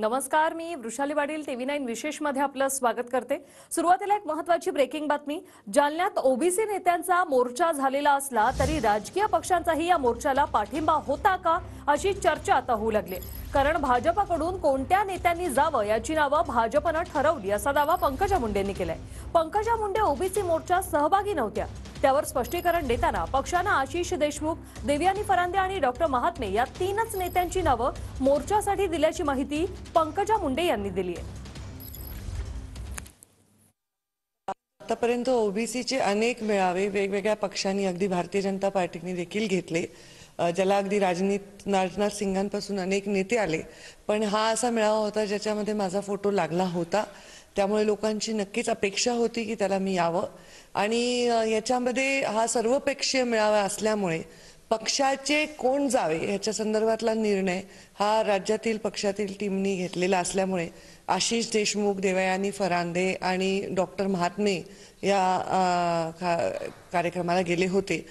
नमस्कार मी Vrushali Wadil TV nine विशेष मध्ये आपलं स्वागत करते सुरुवातीला एक महत्वाची ब्रेकिंग बातमी जालन्यात ओबीसी नेत्यांचा मोर्चा झालेला असला तरी राजकीय पक्षांचाही या मोर्चाला पाठिंबा होता का अशी चर्चा आता होऊ लागली कारण भाजपाकडून कोणत्या नेत्यांनी जावं याची नावं भाजपनं ठरवली असा दावा पंकजा मुंडेंनी केलाय पंकजा मुंडे ओबीसी मोर्चा सहभागी नव्हत्या त्यावर स्पष्टीकरण देताना पक्षानं आशिष देशमुख देवयानी फरांदे आणि डॉक्टर महात्मे या तीनच नेत्यांची नावं मोर्चासाठी दिल्याची माहिती पंकजा मुंडे यांनी दिली आहे आतापर्यंत ओबीसीचे अनेक मेळावे वेगवेगळ्या पक्षांनी अगदी भारतीय जनता पार्टीने देखील घेतले ज्याला अगदी राजनीत राजनाथ सिंगांपासून अनेक नेते आले पण हा असा मेळावा होता ज्याच्यामध्ये माझा फोटो लागला होता त्यामुळे लोकांची नक्कीच अपेक्षा होती की त्याला मी यावं आणि याच्यामध्ये हा सर्वपेक्षीय मेळावा असल्यामुळे पक्षाचे कोण जावे ह्याच्या संदर्भातला निर्णय हा राज्यातील पक्षातील टीमनी घेतलेला असल्यामुळे आशिष देशमुख देवयानी फरांदे आणि डॉक्टर महात्मे या कार्यक्रमाला गेले होते